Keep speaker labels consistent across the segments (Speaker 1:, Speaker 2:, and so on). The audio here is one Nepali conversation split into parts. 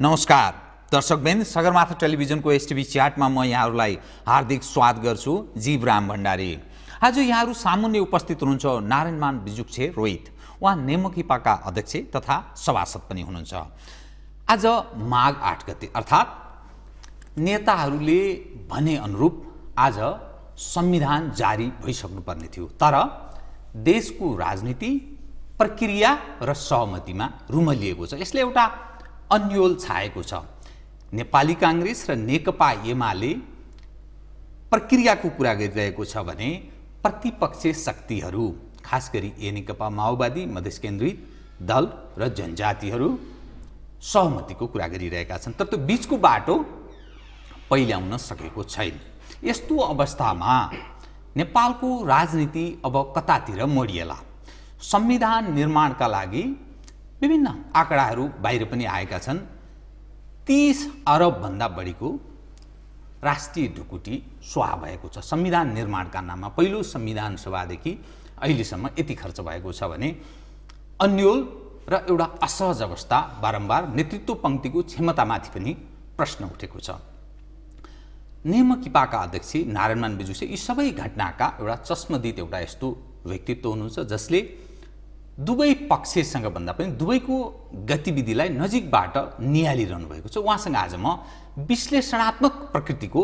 Speaker 1: नमस्कार दर्शकबेन सगरमाथा टेलिभिजनको एसटिभी च्याटमा म यहाँहरूलाई हार्दिक स्वागत गर्छु राम भण्डारी आज यहाँहरू सामान्य उपस्थित हुनुहुन्छ नारायणमान बिजुक्षे रोहित उहाँ नेमकिपाका अध्यक्ष तथा सभासद पनि हुनुहुन्छ आज माघ आठ गते अर्थात् नेताहरूले भने अनुरूप आज संविधान जारी भइसक्नुपर्ने थियो तर देशको राजनीति प्रक्रिया र सहमतिमा रुमलिएको छ यसले एउटा अन्यल छाएको छ नेपाली काङ्ग्रेस र नेकपा एमाले प्रक्रियाको कुरा गरिरहेको छ भने प्रतिपक्ष शक्तिहरू खास गरी ए नेकपा माओवादी मधेस केन्द्रित दल र जनजातिहरू सहमतिको कुरा गरिरहेका छन् तर त्यो बिचको बाटो पहिल्याउन सकेको छैन यस्तो अवस्थामा नेपालको राजनीति अब कतातिर मोडिएला संविधान निर्माणका लागि विभिन्न आँकडाहरू बाहिर पनि आएका छन् तिस अरबभन्दा बढीको राष्ट्रिय ढुकुटी स्वाहा भएको छ संविधान निर्माणका नाममा पहिलो संविधान सभादेखि अहिलेसम्म यति खर्च भएको छ भने अन्यल र एउटा असहज अवस्था बारम्बार नेतृत्व पङ्क्तिको क्षमतामाथि पनि प्रश्न उठेको छ नेमकिपाका अध्यक्ष नारायणमान बिजुसे यी सबै घटनाका एउटा चस्मदित एउटा यस्तो व्यक्तित्व हुनुहुन्छ जसले दुवै पक्षसँग भन्दा पनि दुवैको गतिविधिलाई नजिकबाट निहालिरहनु भएको छ उहाँसँग आज म विश्लेषणात्मक प्रकृतिको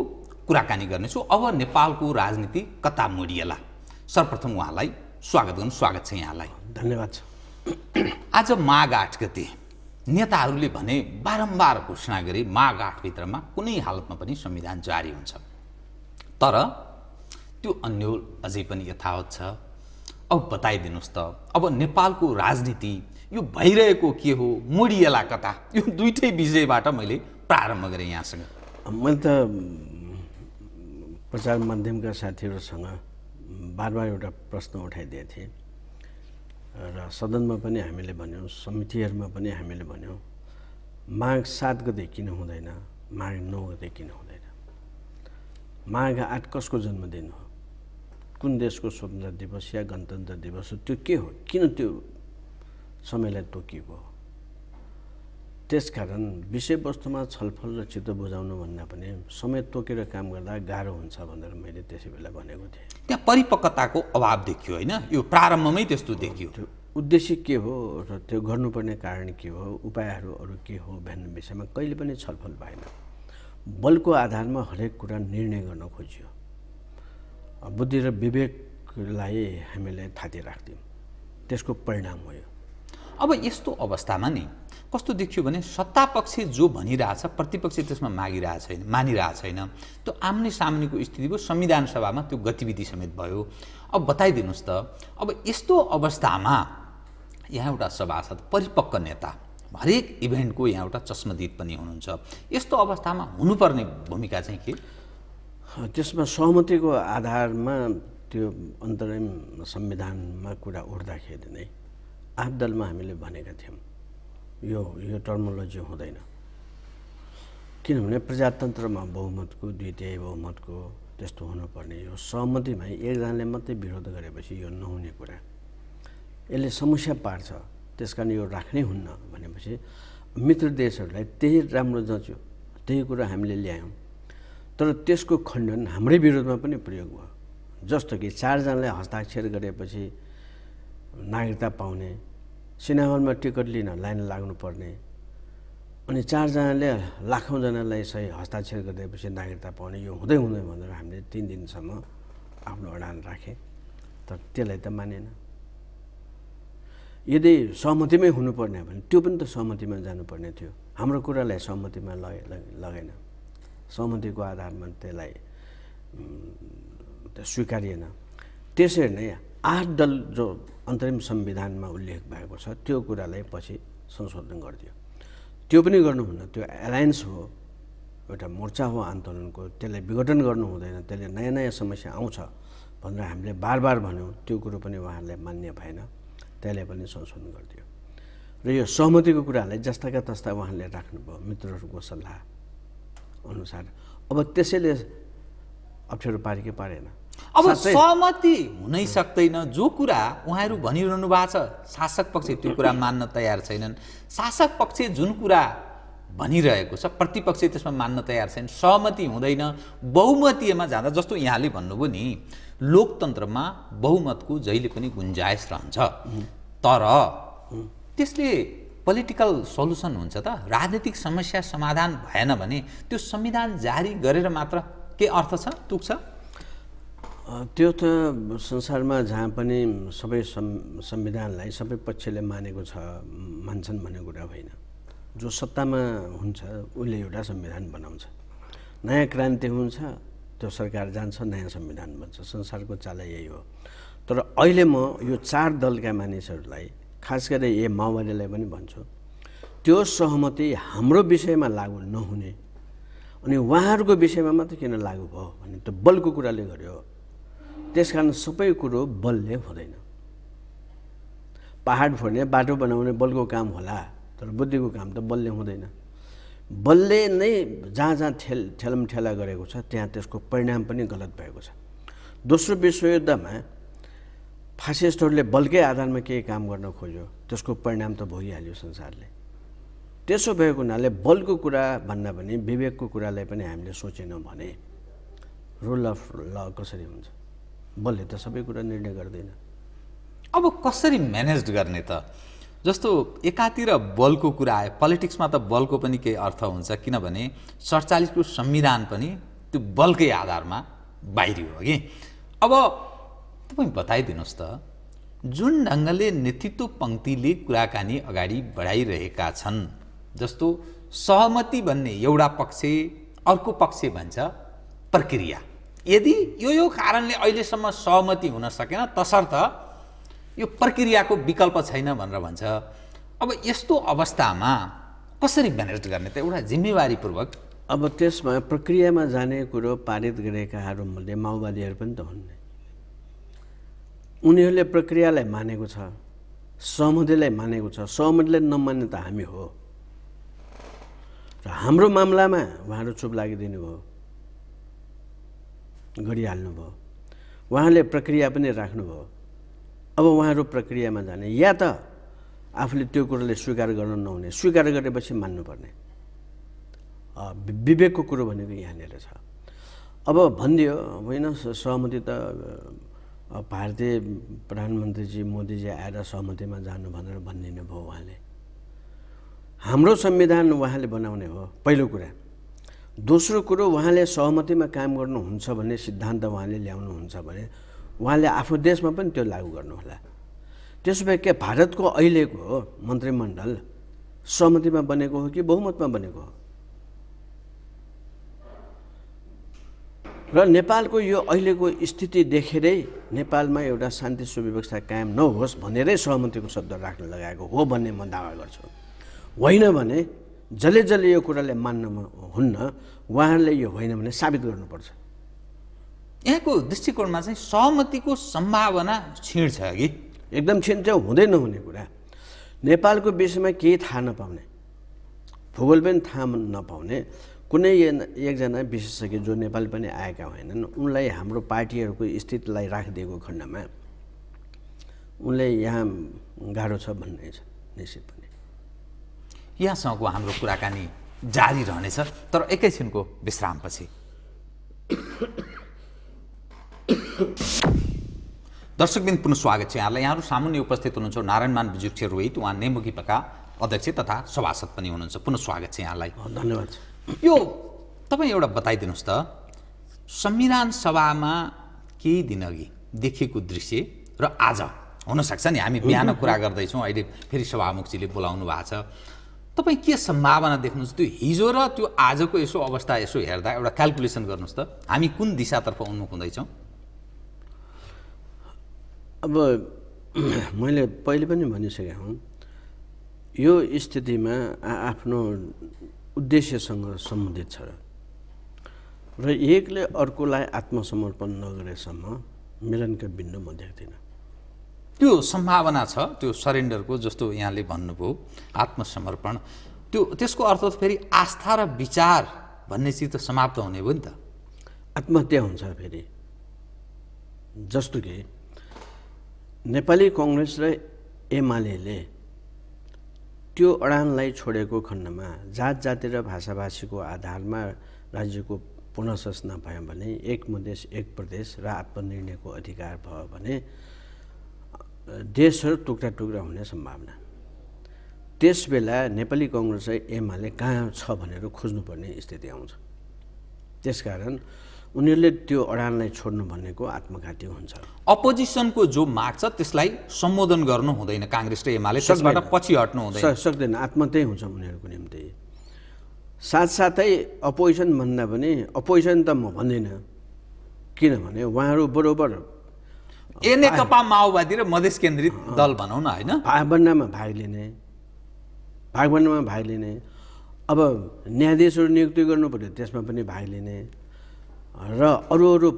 Speaker 1: कुराकानी गर्नेछु अब नेपालको राजनीति कता मोडिएला सर्वप्रथम उहाँलाई स्वागत गर्नु स्वागत छ यहाँलाई धन्यवाद छ आज माघ आठ गते नेताहरूले भने बारम्बार घोषणा गरे माघ आठभित्रमा कुनै हालतमा पनि संविधान जारी हुन्छ तर त्यो अन्यल अझै पनि यथावत छ अब बताइदिनुहोस् त अब नेपालको राजनीति यो भइरहेको के हो मुडिएला कता यो दुइटै विषयबाट मैले प्रारम्भ गरेँ यहाँसँग
Speaker 2: मैले त प्रचार माध्यमका साथीहरूसँग बार बार एउटा प्रश्न उठाइदिएको थिएँ र सदनमा पनि हामीले भन्यौँ समितिहरूमा पनि हामीले भन्यौँ माघ सात गते किन हुँदैन माघ नौ गते किन हुँदैन माघ आठ कसको जन्मदिन हो कुन देशको स्वतन्त्र दिवस या गणतन्त्र दिवस हो त्यो के हो किन त्यो समयलाई तोकिएको हो त्यसकारण विषयवस्तुमा छलफल र चित्त बुझाउनु भन्दा पनि समय तोकेर काम गर्दा गाह्रो हुन्छ भनेर मैले त्यसै बेला भनेको थिएँ
Speaker 1: त्यहाँ परिपक्वताको अभाव देखियो होइन यो प्रारम्भमै त्यस्तो देखियो उद्देश्य के हो र त्यो गर्नुपर्ने कारण के हो उपायहरू
Speaker 2: अरू के हो भन्ने विषयमा कहिले पनि छलफल भएन बलको आधारमा हरेक कुरा निर्णय गर्न खोजियो बुद्धि र विवेकलाई हामीले थाती राख्थ्यौँ त्यसको परिणाम हो
Speaker 1: अब यस्तो अवस्थामा नि कस्तो देखियो भने सत्तापक्ष जो भनिरहेछ प्रतिपक्ष त्यसमा मागिरहेको छैन मानिरहेको छैन त्यो आम्ने सामनेको स्थिति भयो संविधान सभामा त्यो गतिविधि समेत भयो अब बताइदिनुहोस् त अब यस्तो अवस्थामा यहाँ एउटा सभासद परिपक्व नेता हरेक इभेन्टको यहाँ एउटा चस्मदित पनि हुनुहुन्छ यस्तो अवस्थामा हुनुपर्ने भूमिका चाहिँ के
Speaker 2: त्यसमा सहमतिको आधारमा त्यो अन्तरिम संविधानमा कुरा उठ्दाखेरि नै दलमा हामीले भनेका थियौँ यो यो टर्मोलोजी हुँदैन किनभने प्रजातन्त्रमा बहुमतको द्वितीय बहुमतको त्यस्तो हुनुपर्ने यो सहमतिमा एकजनाले मात्रै विरोध गरेपछि यो नहुने कुरा यसले समस्या पार्छ त्यस कारण यो राख्नै हुन्न भनेपछि मित्र देशहरूलाई त्यही राम्रो जच्यो त्यही कुरा हामीले ल्यायौँ तर त्यसको खण्डन हाम्रै विरोधमा पनि प्रयोग भयो जस्तो कि चारजनालाई हस्ताक्षर गरेपछि नागरिकता पाउने सिनेमा टिकट लिन लाइन लाग्नुपर्ने अनि चारजनाले लाखौँजनालाई सही हस्ताक्षर गरिदिएपछि नागरिकता पाउने यो हुँदै हुँदै भनेर हामीले तिन दिनसम्म आफ्नो अडान राखेँ तर त्यसलाई त मानेन यदि सहमतिमै हुनुपर्ने भने त्यो पनि त सहमतिमा जानुपर्ने थियो हाम्रो कुरालाई सहमतिमा लगे लगेन सहमतिको आधारमा त्यसलाई स्वीकारिएन त्यसरी नै आठ दल जो अन्तरिम संविधानमा उल्लेख भएको छ त्यो कुरालाई पछि संशोधन गरिदियो त्यो पनि गर्नुहुन्न त्यो एलायन्स हो एउटा मोर्चा हो आन्दोलनको त्यसलाई विघटन गर्नु हुँदैन त्यसले नयाँ नयाँ समस्या आउँछ भनेर हामीले बार बार भन्यौँ त्यो कुरो पनि उहाँहरूले मान्य भएन त्यसले पनि संशोधन गरिदियो र यो सहमतिको कुरालाई जस्ताका तस्ता उहाँले राख्नुभयो मित्रहरूको सल्लाह अनुसार अब त्यसैले
Speaker 1: अप्ठ्यारो पारेकै पारेन अब सहमति हुनै सक्दैन जो कुरा उहाँहरू भनिरहनु भएको छ शासक पक्ष त्यो कुरा मान्न तयार छैनन् शासक पक्ष जुन कुरा भनिरहेको छ प्रतिपक्ष त्यसमा मान्न तयार छैन सहमति हुँदैन बहुमतीयमा जाँदा जस्तो यहाँले भन्नुभयो नि लोकतन्त्रमा बहुमतको जहिले पनि गुन्जाइस रहन्छ तर त्यसले पोलिटिकल सल्युसन हुन्छ त राजनीतिक समस्या समाधान भएन भने त्यो संविधान जारी गरेर मात्र के अर्थ छ तुक्छ
Speaker 2: त्यो त संसारमा जहाँ पनि सबै संविधानलाई सबै पक्षले मानेको छ मान्छन् भन्ने कुरा होइन जो सत्तामा हुन्छ उसले एउटा संविधान बनाउँछ नयाँ क्रान्ति हुन्छ त्यो सरकार जान्छ नयाँ संविधान बन्छ संसारको चाल यही हो तर अहिले म यो चार दलका मानिसहरूलाई खास गरेर ए माओवादीलाई पनि भन्छु त्यो सहमति हाम्रो विषयमा लागु नहुने अनि उहाँहरूको विषयमा मात्रै किन लागु भयो भने त बलको कुराले गर्यो त्यस कारण सबै कुरो बलले हुँदैन पाहाड फोड्ने बाटो बनाउने बलको काम होला तर बुद्धिको काम त बलले हुँदैन बलले नै जहाँ जहाँ ठेल ठेलमठेला गरेको छ त्यहाँ त्यसको परिणाम पनि गलत भएको छ दोस्रो विश्वयुद्धमा फासिस्टहरूले बल्कै आधारमा केही काम गर्न खोज्यो त्यसको परिणाम त भोगिहाल्यो संसारले त्यसो भएको हुनाले बलको कुरा भन्दा पनि विवेकको कुरालाई पनि हामीले सोचेनौँ भने
Speaker 1: रुल अफ ल कसरी हुन्छ बलले त सबै कुरा निर्णय गर्दैन अब कसरी म्यानेज गर्ने त जस्तो एकातिर बलको कुरा आयो पोलिटिक्समा त बलको पनि केही अर्थ हुन्छ किनभने सडचालिसको संविधान पनि त्यो बलकै आधारमा बाहिरियो हो कि अब तपाईँ बताइदिनुहोस् त जुन ढङ्गले नेतृत्व पङ्क्तिले कुराकानी अगाडि बढाइरहेका छन् जस्तो सहमति भन्ने एउटा पक्ष अर्को पक्ष भन्छ प्रक्रिया यदि यो यो कारणले अहिलेसम्म सहमति हुन सकेन तसर्थ यो प्रक्रियाको विकल्प छैन भनेर भन्छ अब यस्तो अवस्थामा कसरी म्यानेज गर्ने त एउटा जिम्मेवारीपूर्वक अब त्यसमा प्रक्रियामा जाने कुरो
Speaker 2: पारित गरेकाहरूमध्ये माओवादीहरू पनि त हुन् उनीहरूले प्रक्रियालाई मानेको छ सहमतिलाई मानेको छ सहमतिले नमान्ने त हामी हो र हाम्रो मामलामा उहाँहरू चुप लागिदिनु भयो गरिहाल्नुभयो उहाँले प्रक्रिया पनि राख्नुभयो अब उहाँहरू प्रक्रियामा जाने या त आफूले त्यो कुरोले स्वीकार गर्न नहुने स्वीकार गरेपछि मान्नुपर्ने विवेकको कुरो भनेको यहाँनिर छ अब भनिदियो होइन सहमति त भारतीय प्रधानमन्त्रीजी मोदीजी आएर सहमतिमा जानु भनेर भनिदिनु भयो उहाँले हाम्रो संविधान उहाँले बनाउने हो पहिलो कुरा दोस्रो कुरो उहाँले सहमतिमा काम गर्नुहुन्छ भन्ने सिद्धान्त उहाँले ल्याउनुहुन्छ भने उहाँले आफ्नो देशमा पनि त्यो लागू गर्नुहोला त्यसो भए के भारतको अहिलेको मन्त्रीमण्डल सहमतिमा बनेको हो कि बहुमतमा बनेको हो र नेपालको यो अहिलेको स्थिति देखेरै नेपालमा एउटा शान्ति सुव्यवस्था कायम नहोस् भनेरै सहमतिको शब्द राख्न लगाएको हो भन्ने म दावा गर्छु होइन भने जसले जसले यो कुराले मान्न हुन्न उहाँहरूले यो होइन भने साबित गर्नुपर्छ यहाँको दृष्टिकोणमा चाहिँ सहमतिको सम्भावना छ कि एकदम चाहिँ हुँदै नहुने कुरा नेपालको विषयमा केही थाहा नपाउने भूगोल पनि थाहा नपाउने कुनै एकजना विशेषज्ञ जो नेपाली पनि आएका होइनन् उनलाई हाम्रो पार्टीहरूको स्थितिलाई राखिदिएको खण्डमा
Speaker 1: उनले यहाँ गाह्रो छ भन्ने छ निश्चित पनि यहाँसँगको हाम्रो कुराकानी जारी रहनेछ तर एकैछिनको विश्रामपछि दर्शकबिन पुनः स्वागत छ यहाँलाई यहाँहरू सामान्य उपस्थित हुनुहुन्छ नारायणमान विजुक्ष रोहित उहाँ नेमुखिपका अध्यक्ष तथा सभासद पनि हुनुहुन्छ पुनः स्वागत छ यहाँलाई धन्यवाद यो तपाईँ एउटा बताइदिनुहोस् त संविधान सभामा केही दिनअघि देखेको दृश्य र आज हुनसक्छ नि हामी बिहान कुरा गर्दैछौँ अहिले फेरि सभामुखजीले बोलाउनु भएको छ तपाईँ के सम्भावना देख्नुहोस् त्यो हिजो र त्यो आजको यसो अवस्था यसो हेर्दा एउटा क्यालकुलेसन गर्नुहोस् त हामी कुन दिशातर्फ उन्मुख हुँदैछौँ
Speaker 2: अब मैले पहिले पनि भनिसकेको हुँ यो स्थितिमा आफ्नो उद्देश्यसँग सम्बन्धित छ र एकले अर्कोलाई आत्मसमर्पण नगरेसम्म मिलनका बिन्दु म देख्दिनँ
Speaker 1: त्यो सम्भावना छ त्यो सरेन्डरको जस्तो यहाँले भन्नुभयो आत्मसमर्पण त्यो त्यसको अर्थ त फेरि आस्था र विचार भन्ने चिज त समाप्त हुने भयो नि त आत्महत्या हुन्छ फेरि जस्तो कि नेपाली
Speaker 2: कङ्ग्रेस र एमाले त्यो अडानलाई छोडेको खण्डमा जात जाति र भाषाभाषीको आधारमा राज्यको पुनर्संरचना भयो भने एक मधेस एक प्रदेश र आत्मनिर्णयको अधिकार भयो भने देशहरू टुक्रा टुक्रा हुने सम्भावना त्यसबेला नेपाली कङ्ग्रेस र एमाले कहाँ छ भनेर खोज्नुपर्ने स्थिति आउँछ त्यसकारण उनीहरूले त्यो अडानलाई छोड्नु भनेको आत्मघाती हुन्छ
Speaker 1: अपोजिसनको जो माग छ त्यसलाई सम्बोधन गर्नु हुँदैन काङ्ग्रेस र एमाले त्यसबाट पछि हट्नु हुँदैन
Speaker 2: सक्दैन आत्महत्यै हुन्छ उनीहरूको निम्ति साथसाथै अपोजिसन भन्दा पनि
Speaker 1: अपोजिसन त म भन्दिनँ
Speaker 2: किनभने उहाँहरू बरोबर
Speaker 1: ए नेकपा माओवादी र मधेस
Speaker 2: केन्द्रित दल भनौँ न होइन भागभन्डामा भाग लिने भागभन्डामा भाग लिने अब न्यायाधीशहरू नियुक्ति गर्नु पऱ्यो त्यसमा पनि भाग लिने र अरू अरू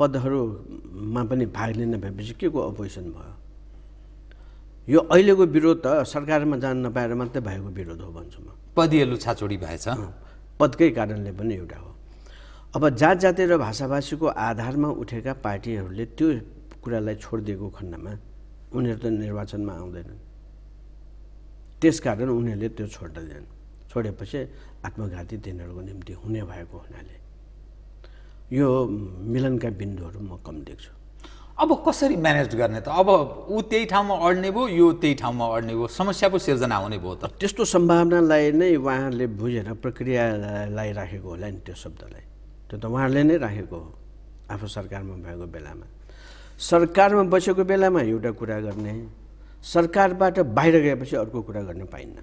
Speaker 2: पदहरूमा पनि भाग लिन भएपछि के को अपोजिसन भयो यो अहिलेको विरोध त सरकारमा जान नपाएर मात्रै भएको विरोध हो भन्छु म पदीहरू छाचोडी भएछ पदकै कारणले पनि एउटा हो अब जात जाति र भाषाभाषीको आधारमा उठेका पार्टीहरूले त्यो कुरालाई छोडिदिएको खण्डमा उनीहरू त निर्वाचनमा आउँदैनन् त्यस कारण उनीहरूले त्यो छोड्दैनन् छोडेपछि आत्मघाती तिनीहरूको निम्ति हुने भएको हुनाले यो
Speaker 1: मिलनका बिन्दुहरू म कम देख्छु अब कसरी म्यानेज गर्ने त अब ऊ त्यही ठाउँमा अड्ने भयो यो त्यही ठाउँमा अड्ने भयो समस्या पो सिर्जना हुने भयो त त्यस्तो सम्भावनालाई
Speaker 2: नै उहाँहरूले बुझेर प्रक्रियालाई राखेको होला नि त्यो शब्दलाई त्यो त उहाँहरूले नै राखेको हो आफू सरकारमा भएको बेलामा सरकारमा बसेको बेलामा एउटा कुरा गर्ने सरकारबाट बाहिर गएपछि अर्को कुरा गर्न पाइन्न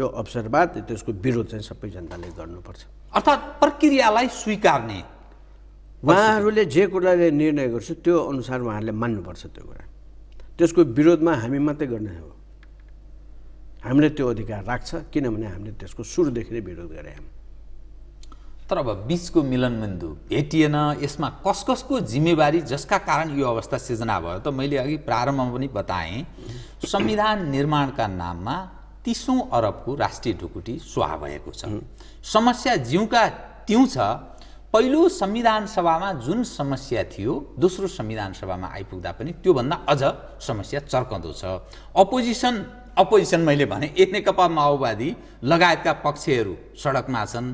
Speaker 2: यो अवसरवाद त्यसको विरोध चाहिँ सबै जनताले गर्नुपर्छ अर्थात् प्रक्रियालाई स्वीकार्ने उहाँहरूले जे कुराले निर्णय गर्छ त्यो अनुसार उहाँहरूले मान्नुपर्छ त्यो कुरा त्यसको विरोधमा हामी मात्रै गर्ने हो हामीले त्यो अधिकार राख्छ किनभने हामीले
Speaker 1: त्यसको सुरुदेखि नै विरोध गरे तर अब बिचको मिलनबिन्दु भेटिएन यसमा कस कसको जिम्मेवारी जसका कारण यो अवस्था सिर्जना भयो त मैले अघि प्रारम्भमा पनि बताएँ संविधान निर्माणका नाममा तिसौँ अरबको राष्ट्रिय ढुकुटी स्वाहा भएको छ समस्या जिउका त्यौँ छ पहिलो संविधान सभामा जुन समस्या थियो दोस्रो संविधान सभामा आइपुग्दा पनि त्योभन्दा अझ समस्या चर्कँदो छ अपोजिसन अपोजिसन मैले भने एक नेकपा माओवादी लगायतका पक्षहरू सडकमा छन्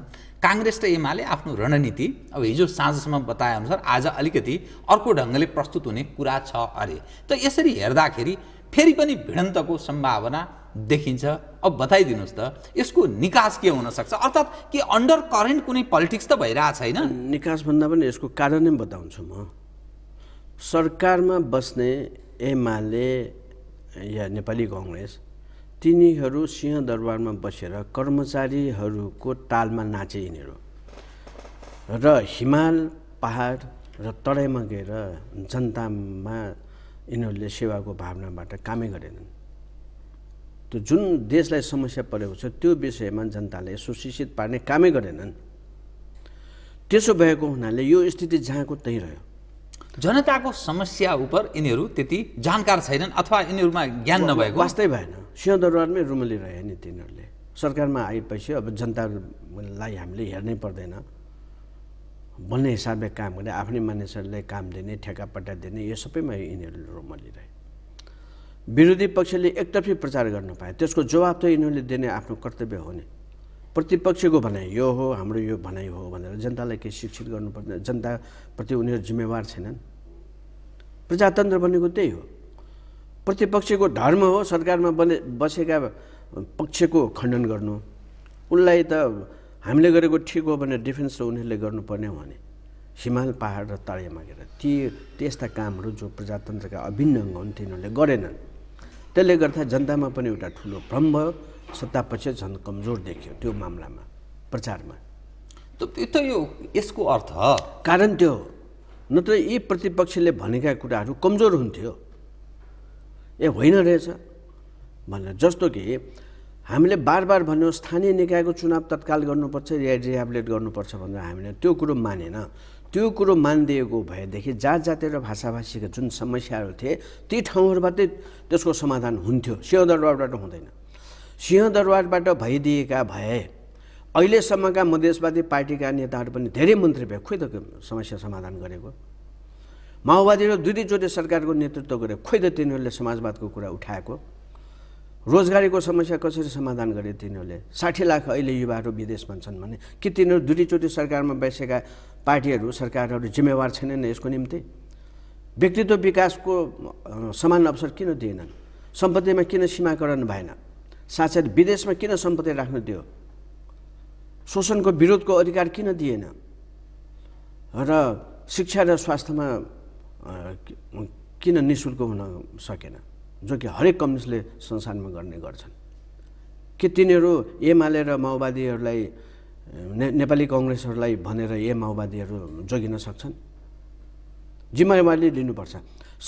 Speaker 1: काङ्ग्रेस र एमाले आफ्नो रणनीति अब हिजो साँझसम्म बताएअनुसार आज अलिकति अर्को ढङ्गले प्रस्तुत हुने कुरा छ अरे त यसरी हेर्दाखेरि फेरि पनि भिडन्तको सम्भावना देखिन्छ अब बताइदिनुहोस् त यसको निकास के हुनसक्छ अर्थात् के अन्डर करेन्ट कुनै पोलिटिक्स त भइरहेको छैन निकासभन्दा पनि यसको
Speaker 2: कारण नै बताउँछु म सरकारमा बस्ने एमाले या नेपाली कङ्ग्रेस तिनीहरू सिंहदरबारमा बसेर कर्मचारीहरूको तालमा नाचे यिनीहरू र हिमाल पहाड र तराईमा गएर जनतामा यिनीहरूले सेवाको भावनाबाट कामै गरेनन् त्यो जुन देशलाई समस्या परेको छ त्यो विषयमा जनताले सुशिक्षित पार्ने कामै गरेनन् त्यसो भएको हुनाले यो स्थिति
Speaker 1: जहाँको त्यहीँ रह्यो जनताको समस्या उप यिनीहरू त्यति जानकार छैनन् अथवा यिनीहरूमा ज्ञान नभएको वास्तै भएन
Speaker 2: सिंहदरबारमै रहे नि तिनीहरूले सरकारमा आएपछि अब जनतालाई हामीले हेर्नै पर्दैन भन्ने हिसाबले काम गर्ने आफ्नै मानिसहरूलाई काम दिने ठेकापट्टा दिने यो सबैमा यिनीहरूले रहे विरोधी पक्षले एकतर्फी प्रचार गर्न पाए त्यसको जवाब त यिनीहरूले दिने आफ्नो कर्तव्य हो नि प्रतिपक्षको भनाइ यो हो हाम्रो यो भनाइ हो भनेर जनतालाई केही शिक्षित गर्नुपर्ने जनताप्रति उनीहरू जिम्मेवार छैनन् प्रजातन्त्र भनेको त्यही हो प्रतिपक्षको धर्म हो सरकारमा बने बसेका पक्षको खण्डन गर्नु उनलाई त हामीले गरेको ठिक हो भनेर डिफेन्स त उनीहरूले गर्नुपर्ने हो भने हिमाल पहाड र ताडे मागेर ती त्यस्ता कामहरू जो प्रजातन्त्रका अभिन्न अङ्ग हुन् तिनीहरूले गरेनन् त्यसले गर्दा जनतामा पनि एउटा ठुलो भ्रम भयो सत्तापक्ष झन् कमजोर देखियो त्यो मामलामा प्रचारमा त त्यो त यो यसको अर्थ कारण त्यो नत्र यी प्रतिपक्षले भनेका कुराहरू कमजोर हुन्थ्यो ए होइन रहेछ भनेर जस्तो कि हामीले बार बार भन्यो स्थानीय निकायको चुनाव तत्काल गर्नुपर्छ या गर्नुपर्छ भनेर हामीले त्यो कुरो मानेन त्यो कुरो मानिदिएको भएदेखि जात जाति र भाषाभाषीका जुन समस्याहरू थिए ती ठाउँहरूबाटै त्यसको समाधान हुन्थ्यो सिंहदरबारबाट हुँदैन सिंहदरबारबाट भइदिएका भए अहिलेसम्मका मधेसवादी पार्टीका नेताहरू पनि धेरै मन्त्री भए खोइ त समस्या समाधान गरेको र दुई दुईचोटि सरकारको नेतृत्व गरे खोइ त तिनीहरूले समाजवादको कुरा उठाएको रोजगारीको समस्या कसरी समाधान गरे तिनीहरूले साठी लाख अहिले युवाहरू विदेशमा छन् भने कि तिनीहरू दुईचोटि सरकारमा बसेका पार्टीहरू सरकारहरू जिम्मेवार छैनन् यसको निम्ति व्यक्तित्व विकासको समान अवसर किन दिएनन् सम्पत्तिमा किन सीमाकरण भएन साथसाथ विदेशमा किन सम्पत्ति राख्नु दियो शोषणको विरोधको अधिकार किन दिएन र शिक्षा र स्वास्थ्यमा किन निशुल्क हुन सकेन जो कि हरेक कम्युनिस्टले संसारमा गर्ने गर्छन् के तिनीहरू एमाले र माओवादीहरूलाई ने नेपाली कङ्ग्रेसहरूलाई भनेर ए माओवादीहरू जोगिन सक्छन् जिम्मेवारी लिनुपर्छ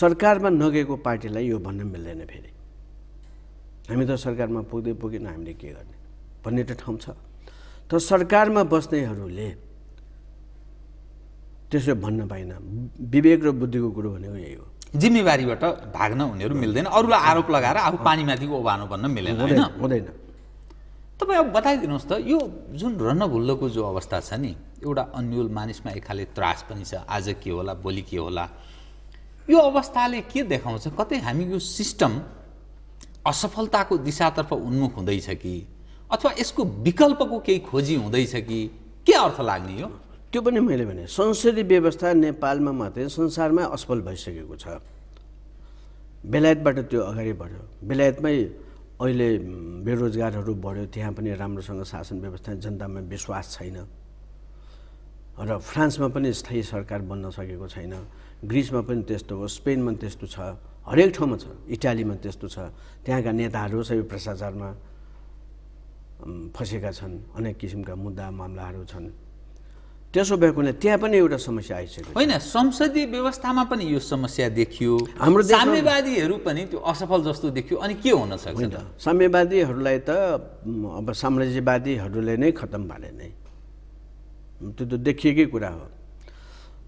Speaker 2: सरकारमा नगेको पार्टीलाई यो भन्न मिल्दैन फेरि हामी त सरकारमा पुग्दै पुगेन हामीले के गर्ने भन्ने त ठाउँ छ तर सरकारमा बस्नेहरूले त्यसो
Speaker 1: भन्न पाइन विवेक र बुद्धिको कुरो भनेको यही हो जिम्मेवारीबाट भाग्न उनीहरू मिल्दैन अरूलाई आरोप लगाएर आफू पानीमाथिको ओभानो भन्न मिलेन होइन हुँदैन तपाईँ अब बताइदिनुहोस् त यो जुन रन्नभुल्लोको जो अवस्था छ नि एउटा अन्यल मानिसमा एक त्रास पनि छ आज के होला भोलि के होला यो अवस्थाले के देखाउँछ कतै हामी यो सिस्टम असफलताको दिशातर्फ उन्मुख हुँदैछ कि अथवा यसको विकल्पको केही खोजी हुँदैछ कि के अर्थ लाग्ने यो त्यो पनि मैले भने संसदीय व्यवस्था
Speaker 2: नेपालमा मात्रै संसारमा असफल भइसकेको छ बेलायतबाट त्यो अगाडि बढ्यो बेलायतमै अहिले बेरोजगारहरू बढ्यो त्यहाँ पनि राम्रोसँग शासन व्यवस्था जनतामा विश्वास छैन र फ्रान्समा पनि स्थायी सरकार बन्न सकेको छैन ग्रिसमा पनि त्यस्तो हो स्पेनमा त्यस्तो छ हरेक ठाउँमा छ इटालीमा त्यस्तो छ त्यहाँका नेताहरू सबै भ्रष्टाचारमा फँसेका छन् अनेक किसिमका मुद्दा मामलाहरू छन् त्यसो भएको हुना त्यहाँ पनि एउटा समस्या आइसक्यो
Speaker 1: होइन संसदीय व्यवस्थामा पनि यो समस्या देखियो हाम्रो साम्यवादीहरू पनि त्यो असफल जस्तो देखियो अनि के हुन सक्छ
Speaker 2: साम्यवादीहरूलाई त अब साम्राज्यवादीहरूले नै खत्तम भने नै त्यो त देखिएकै कुरा हो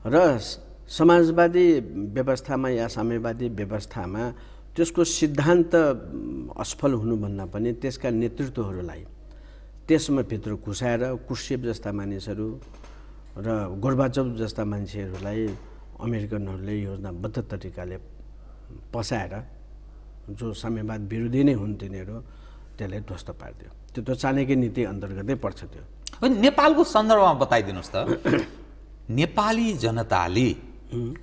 Speaker 2: र समाजवादी व्यवस्थामा या साम्यवादी व्यवस्थामा त्यसको सिद्धान्त असफल हुनुभन्दा पनि त्यसका नेतृत्वहरूलाई त्यसमा भित्र घुसाएर कुर्सेप जस्ता मानिसहरू र गोरबाचप जस्ता मान्छेहरूलाई अमेरिकनहरूले योजनाबद्ध तरिकाले पसाएर जो साम्यवाद विरोधी नै हुन् तिनीहरू त्यसले ध्वस्त पारिदियो त्यो त चाणक्य नीति अन्तर्गतै पर्छ त्यो
Speaker 1: नेपालको सन्दर्भमा बताइदिनुहोस् त नेपाली जनताले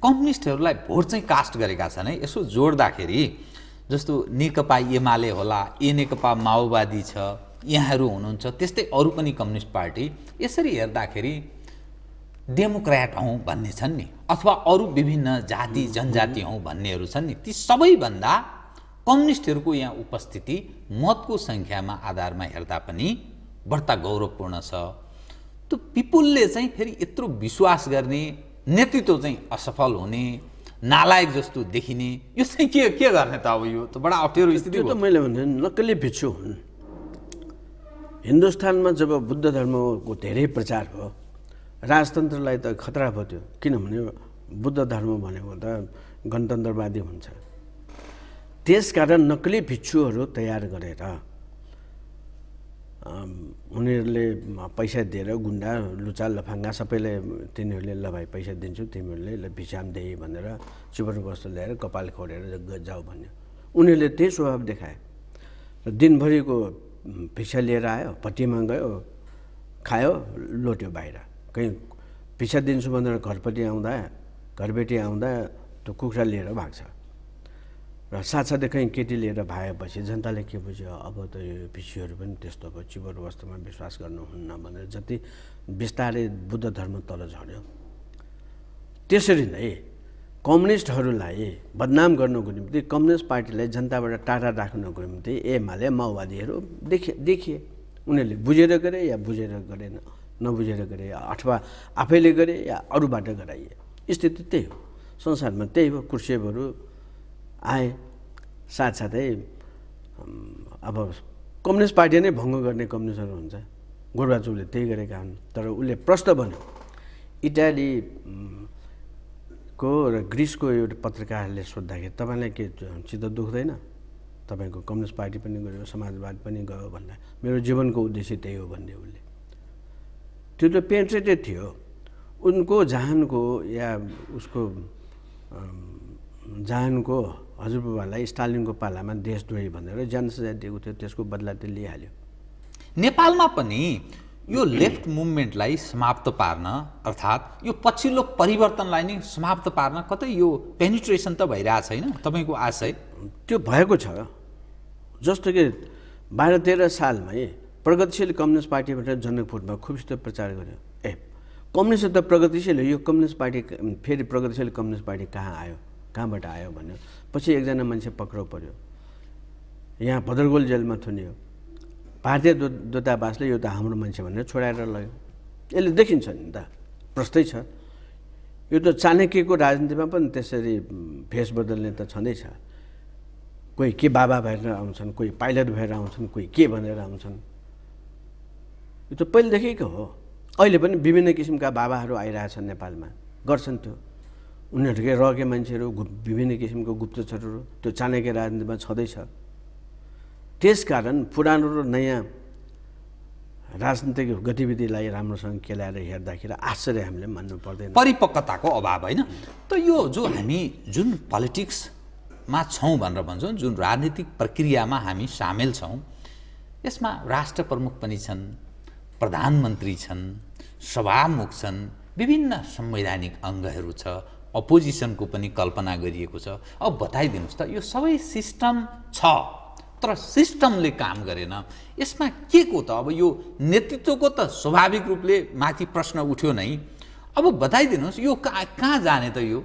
Speaker 1: कम्युनिस्टहरूलाई भोट चाहिँ कास्ट गरेका छन् है यसो जोड्दाखेरि जस्तो नेकपा एमाले होला ए नेकपा माओवादी छ यहाँहरू हुनुहुन्छ त्यस्तै अरू पनि कम्युनिस्ट पार्टी यसरी हेर्दाखेरि डेमोक्राट हौँ भन्ने छन् नि अथवा अरू विभिन्न जाति जनजाति हौँ भन्नेहरू छन् नि ती सबैभन्दा कम्युनिस्टहरूको यहाँ उपस्थिति मतको सङ्ख्यामा आधारमा हेर्दा पनि बढ्ता गौरवपूर्ण छ त्यो पिपुलले चाहिँ फेरि यत्रो विश्वास गर्ने नेतृत्व चाहिँ असफल हुने नालायक जस्तो देखिने यो चाहिँ के के गर्ने त अब यो त बडा अप्ठ्यारो स्थिति
Speaker 2: त मैले भने नक्कली भिक्षु हुन् हिन्दुस्तानमा जब बुद्ध धर्मको धेरै प्रचार भयो राजतन्त्रलाई त खतरा भयो त्यो किनभने बुद्ध धर्म भनेको त गणतन्त्रवादी हुन्छ त्यसकारण नक्कली भिक्षुहरू तयार गरेर उनीहरूले पैसा दिएर गुन्डा लुचा लफाङ्गा सबैले तिनीहरूले ल भाइ पैसा दिन्छु तिमीहरूले ल भिसाम दे भनेर चिपर वस्तु ल्याएर कपाल खोडेर जाऊ भन्यो उनीहरूले त्यही स्वभाव देखाए र दिनभरिको भिक्षा लिएर आयो पट्टीमा गयो खायो लोट्यो बाहिर कहीँ पिसा दिन्छु भनेर घरपट्टि आउँदा घरबेटी आउँदा त्यो कुखुरा लिएर भाग्छ र साथसाथै कहीँ केटी लिएर भागेपछि जनताले के बुझ्यो अब त यो पिसीहरू पनि त्यस्तो अब चिबर वस्तुमा विश्वास गर्नुहुन्न भनेर जति बिस्तारै बुद्ध धर्म तल झऱ्यो त्यसरी नै कम्युनिस्टहरूलाई बदनाम गर्नुको निम्ति कम्युनिस्ट पार्टीलाई जनताबाट टाढा राख्नको निम्ति एमाले माओवादीहरू देखे देखिए उनीहरूले बुझेर गरे या बुझेर गरेन नबुझेर गरे अथवा आफैले गरे या अरूबाट गराइए स्थिति त्यही हो संसारमा त्यही हो कुर्सेपहरू आए साथसाथै अब कम्युनिस्ट पार्टी नै भङ्ग गर्ने कम्युनिस्टहरू हुन्छ गोर्बाचुले त्यही गरेका हुन् तर उसले प्रश्न भन्यो इटालीको र ग्रिसको एउटा पत्रकारले सोद्धाखेरि तपाईँलाई के चित्त दुख्दैन तपाईँको कम्युनिस्ट पार्टी पनि गयो समाजवाद पनि गयो भन्दा मेरो जीवनको उद्देश्य त्यही हो भन्ने उसले त्यो त पेन्ट्रेटेड थियो उनको जहानको या उसको जहानको हजुरबुबालाई स्टालिनको
Speaker 1: पालामा देश देशद्रोही भनेर जनसजाय दिएको थियो त्यसको बदला त्यो लिइहाल्यो नेपालमा पनि यो लेफ्ट मुभमेन्टलाई समाप्त पार्न अर्थात् यो पछिल्लो परिवर्तनलाई नै समाप्त पार्न कतै यो पेनिट्रेसन त भइरहेको छैन तपाईँको आशय त्यो भएको छ जस्तो कि बाह्र तेह्र सालमै प्रगतिशील कम्युनिस्ट पार्टी
Speaker 2: भनेर जनकपुरमा खुबिस्तो प्रचार गर्यो ए कम्युनिस्ट त प्रगतिशील यो कम्युनिस्ट पार्टी फेरि प्रगतिशील कम्युनिस्ट पार्टी कहाँ आयो कहाँबाट आयो भन्यो पछि एकजना मान्छे पक्राउ पर्यो यहाँ भद्रगोल जेलमा थुनियो भारतीय दूतावासले यो त हाम्रो मान्छे भनेर छोडाएर लग्यो यसले देखिन्छ नि त प्रस्तै छ यो त चाणक्यको राजनीतिमा पनि त्यसरी भेष बदल्ने त छँदैछ कोही के बाबा भएर आउँछन् कोही पाइलट भएर आउँछन् कोही के भनेर आउँछन् यो त पहिलेदेखिको हो अहिले पनि विभिन्न किसिमका बाबाहरू आइरहेछन् नेपालमा गर्छन् त्यो उनीहरूकै रहेकै मान्छेहरू विभिन्न किसिमको गुप्तचरहरू त्यो चाणक्य राजनीतिमा छँदैछ त्यस कारण पुरानो र नयाँ राजनीतिक गतिविधिलाई राम्रोसँग केलाएर हेर्दाखेरि आश्चर्य हामीले मान्नु पर्दैन परिपक्वताको अभाव
Speaker 1: होइन त यो जो हामी जुन पोलिटिक्समा छौँ भनेर भन्छौँ जुन राजनीतिक प्रक्रियामा हामी सामेल छौँ यसमा राष्ट्र प्रमुख पनि छन् प्रधानमन्त्री छन् सभामुख छन् विभिन्न संवैधानिक अङ्गहरू छ अपोजिसनको पनि कल्पना गरिएको छ अब बताइदिनुहोस् त यो सबै सिस्टम छ तर सिस्टमले काम गरेन यसमा के को त अब यो नेतृत्वको त स्वाभाविक रूपले माथि प्रश्न उठ्यो नै अब बताइदिनुहोस् यो कहाँ कहाँ जाने त यो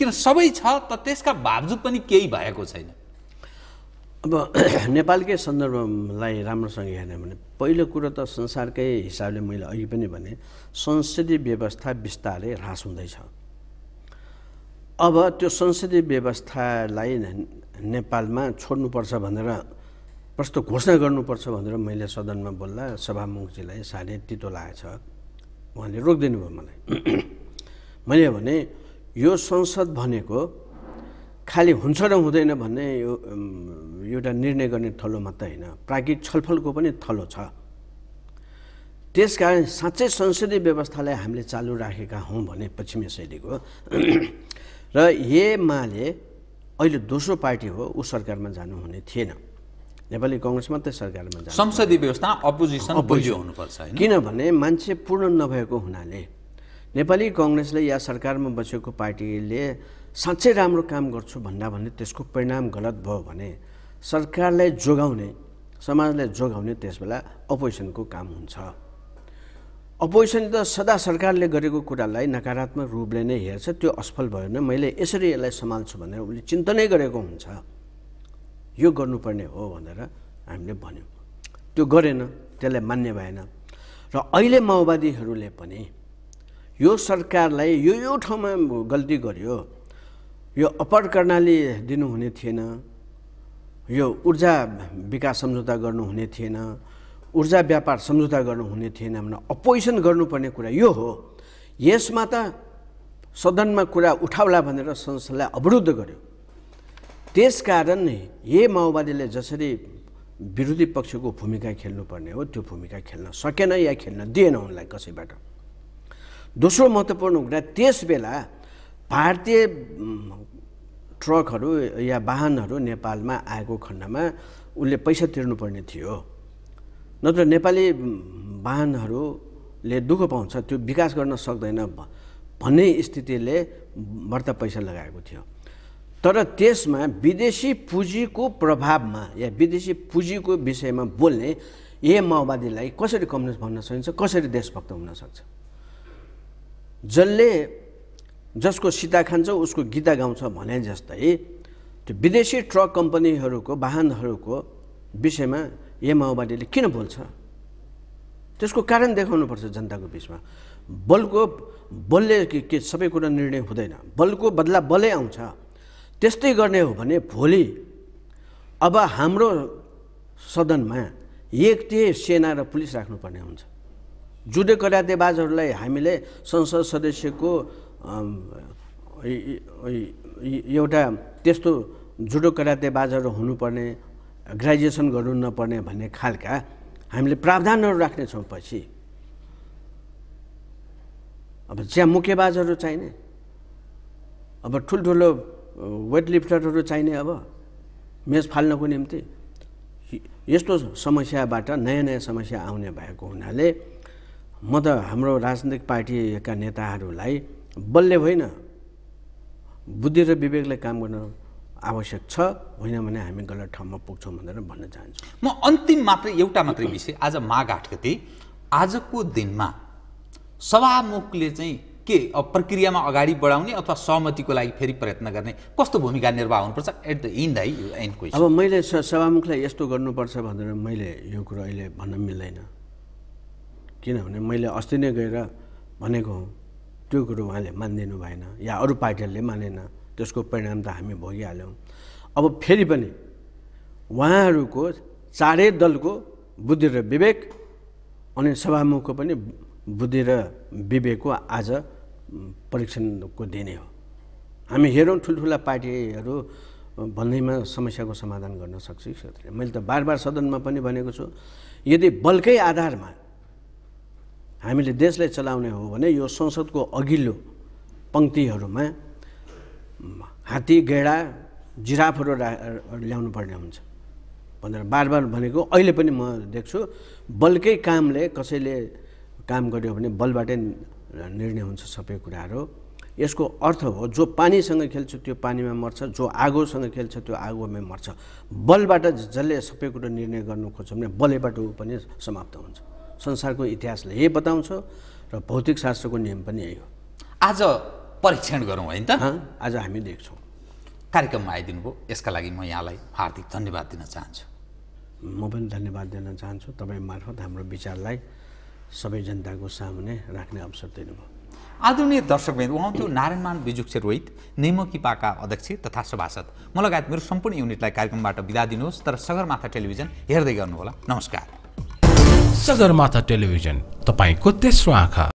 Speaker 1: किन सबै छ त त्यसका बावजुद पनि केही भएको छैन
Speaker 2: अब नेपालकै सन्दर्भलाई राम्रोसँग हेर्ने भने पहिलो कुरो त संसारकै हिसाबले मैले अघि पनि भने संसदीय व्यवस्था बिस्तारै ह्रास हुँदैछ अब त्यो संसदीय व्यवस्थालाई नेपालमा छोड्नुपर्छ भनेर प्रस्तुत घोषणा गर्नुपर्छ भनेर मैले सदनमा बोल्दा सभामुखजीलाई साह्रै तितो लागेछ उहाँले रोकिदिनु भयो मलाई मैले भने यो संसद भनेको खालि हुन्छ र हुँदैन भन्ने यो एउटा निर्णय गर्ने थलो मात्रै होइन प्राकृतिक छलफलको पनि थलो छ त्यसकारण साँच्चै संसदीय व्यवस्थालाई हामीले चालु राखेका हौँ भने पश्चिमी शैलीको र एमाले अहिले दोस्रो पार्टी हो ऊ सरकारमा जानुहुने थिएन नेपाली कङ्ग्रेस मात्रै सरकारमा जानु
Speaker 1: संसदीय व्यवस्था अपोजिसन हुनुपर्छ किनभने
Speaker 2: मान्छे पूर्ण नभएको हुनाले नेपाली कङ्ग्रेसले या सरकारमा बसेको पार्टीले साँच्चै राम्रो काम गर्छु भन्दा भने त्यसको परिणाम गलत भयो भने सरकारलाई जोगाउने समाजलाई जोगाउने त्यसबेला अपोजिसनको काम हुन्छ अपोजिसन त सदा सरकारले गरेको कुरालाई नकारात्मक रूपले नै हेर्छ त्यो असफल भयो भने मैले यसरी यसलाई सम्हाल्छु भनेर उसले चिन्तनै गरेको हुन्छ यो गर्नुपर्ने हो भनेर हामीले भन्यौँ त्यो गरेन त्यसलाई मान्य भएन र अहिले माओवादीहरूले पनि यो सरकारलाई यो यो ठाउँमा गल्ती गर्यो यो अपर कर्णाली दिनुहुने थिएन यो ऊर्जा विकास सम्झौता गर्नुहुने थिएन ऊर्जा व्यापार सम्झौता गर्नुहुने थिएन भने अपोजिसन गर्नुपर्ने कुरा यो हो यसमा त सदनमा कुरा उठाउला भनेर संसदलाई अवरुद्ध गर्यो त्यसकारण यही माओवादीले जसरी विरोधी पक्षको भूमिका खेल्नुपर्ने हो त्यो भूमिका खेल्न सकेन या खेल्न दिएन उनलाई कसैबाट दोस्रो महत्त्वपूर्ण कुरा त्यस बेला भारतीय ट्रकहरू या वाहनहरू नेपालमा आएको खण्डमा उसले पैसा तिर्नुपर्ने थियो नत्र नेपाली वाहनहरूले दुःख पाउँछ त्यो विकास गर्न सक्दैन भन्ने स्थितिले बढ्ता पैसा लगाएको थियो तर त्यसमा विदेशी पुँजीको प्रभावमा या विदेशी पुँजीको विषयमा बोल्ने ए माओवादीलाई कसरी कम्युनिस्ट भन्न सकिन्छ कसरी देशभक्त हुन सक्छ जसले जसको सीता खान्छ उसको गीता गाउँछ भने जस्तै त्यो विदेशी ट्रक कम्पनीहरूको वाहनहरूको विषयमा यो माओवादीले किन बोल्छ त्यसको कारण देखाउनुपर्छ जनताको बिचमा बलको बलले के सबै कुरा निर्णय हुँदैन बलको बदला बलै आउँछ त्यस्तै गर्ने हो भने भोलि अब हाम्रो सदनमा एक त्यही सेना र पुलिस राख्नुपर्ने हुन्छ जुडे करातेबाजहरूलाई हामीले संसद सदस्यको एउटा त्यस्तो जुडो बाजहरू हुनुपर्ने ग्रेजुएसन गर्नु नपर्ने भन्ने खालका हामीले प्रावधानहरू राख्नेछौँ पछि अब चिया मुक्केबाजहरू चाहिने अब ठुल्ठुलो वेट लिफ्टरहरू चाहिने अब मेज फाल्नको निम्ति यस्तो समस्याबाट नयाँ नयाँ समस्या आउने भएको हुनाले म त हाम्रो राजनीतिक पार्टीका नेताहरूलाई बलले होइन बुद्धि र विवेकले काम गर्न आवश्यक छ होइन भने हामी गलत
Speaker 1: ठाउँमा पुग्छौँ भनेर भन्न चाहन्छु म अन्तिम मात्रै एउटा मात्रै विषय आज माघ आठ गते आजको दिनमा सभामुखले चाहिँ के प्रक्रियामा अगाडि बढाउने अथवा सहमतिको लागि फेरि प्रयत्न गर्ने कस्तो भूमिका निर्वाह हुनुपर्छ एट द इन्ड है एन्ड क्वेसन अब मैले
Speaker 2: सभामुखलाई यस्तो गर्नुपर्छ भनेर मैले यो कुरो अहिले भन्न मिल्दैन किनभने मैले अस्ति नै गएर भनेको हुँ त्यो कुरो उहाँले मानिदिनु भएन या अरू पार्टीहरूले मानेन त्यसको परिणाम त हामी भोगिहाल्यौँ अब फेरि पनि उहाँहरूको चारै दलको बुद्धि र विवेक अनि सभामुखको पनि बुद्धि र विवेकको आज परीक्षणको दिने हो हामी हेरौँ ठुल्ठुला पार्टीहरू भन्दैमा समस्याको समाधान गर्न सक्छ क्षेत्रले मैले त बार बार सदनमा पनि भनेको छु यदि बलकै आधारमा हामीले देशलाई चलाउने हो भने यो संसदको अघिल्लो पङ्क्तिहरूमा हात्ती गेडा जिराफहरू रा ल्याउनु पर्ने हुन्छ भनेर बार बार भनेको अहिले पनि म देख्छु बलकै कामले कसैले काम गर्यो भने बलबाटै निर्णय हुन्छ सबै कुराहरू यसको अर्थ हो जो पानीसँग खेल्छ त्यो पानीमा मर्छ जो आगोसँग खेल्छ त्यो आगोमै मर्छ बलबाट जसले सबै कुरो निर्णय गर्नु खोज्छ भने बलैबाट ऊ पनि समाप्त हुन्छ संसारको इतिहासले यही बताउँछ र भौतिक शास्त्रको नियम पनि यही हो आज परीक्षण गरौँ
Speaker 1: होइन त आज हामी देख्छौँ कार्यक्रममा आइदिनु भयो यसका लागि म यहाँलाई हार्दिक धन्यवाद दिन चाहन्छु
Speaker 2: म पनि धन्यवाद दिन चाहन्छु तपाईँ मार्फत हाम्रो विचारलाई सबै जनताको सामुने राख्ने अवसर दिनुभयो
Speaker 1: आदरणीय दर्शकवृन्द उहाँ त्यो नारायणमान बिजुक्से रोहित नेमकी अध्यक्ष तथा सभासद म लगायत मेरो सम्पूर्ण युनिटलाई कार्यक्रमबाट बिदा दिनुहोस् तर सगरमाथा टेलिभिजन हेर्दै गर्नुहोला नमस्कार सगरमाथा टेलिभिजन तपाईँको तेस्रो आँखा